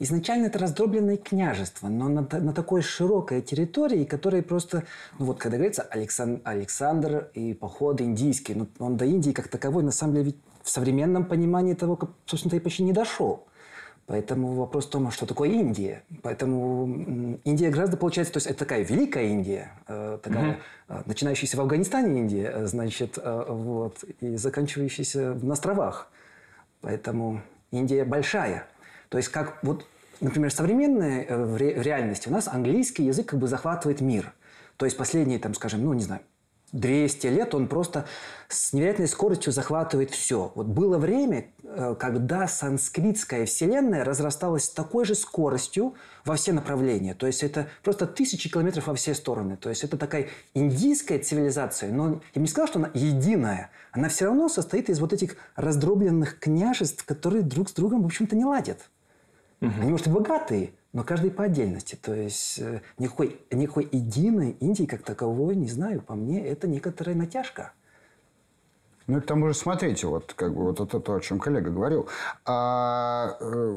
Изначально это раздробленное княжество, но на, на такой широкой территории, которая просто, ну вот когда говорится Александр, Александр и походы индийские, ну он до Индии как таковой на самом деле ведь в современном понимании того, как, собственно, и почти не дошел. Поэтому вопрос в том, а что такое Индия. Поэтому Индия гораздо получается, то есть это такая великая Индия, э, такая mm-hmm. начинающаяся в Афганистане Индия, э, значит, вот, и заканчивающаяся на островах. Поэтому Индия большая. То есть как вот, например, современная э, в реальности у нас английский язык как бы захватывает мир. То есть последние, там, скажем, ну, не знаю, 200 лет он просто с невероятной скоростью захватывает все. Вот было время, э, когда санскритская вселенная разрасталась с такой же скоростью во все направления. То есть это просто тысячи километров во все стороны. То есть это такая индийская цивилизация, но я бы не сказал, что она единая. Она все равно состоит из вот этих раздробленных княжеств, которые друг с другом, в общем-то, не ладят. Угу. Они, может, и богатые, но каждый по отдельности. То есть э, никакой, никакой единой Индии как таковой, не знаю, по мне, это некоторая натяжка. Ну и к тому же, смотрите, вот, как бы, вот это то, о чем коллега говорил. А, э,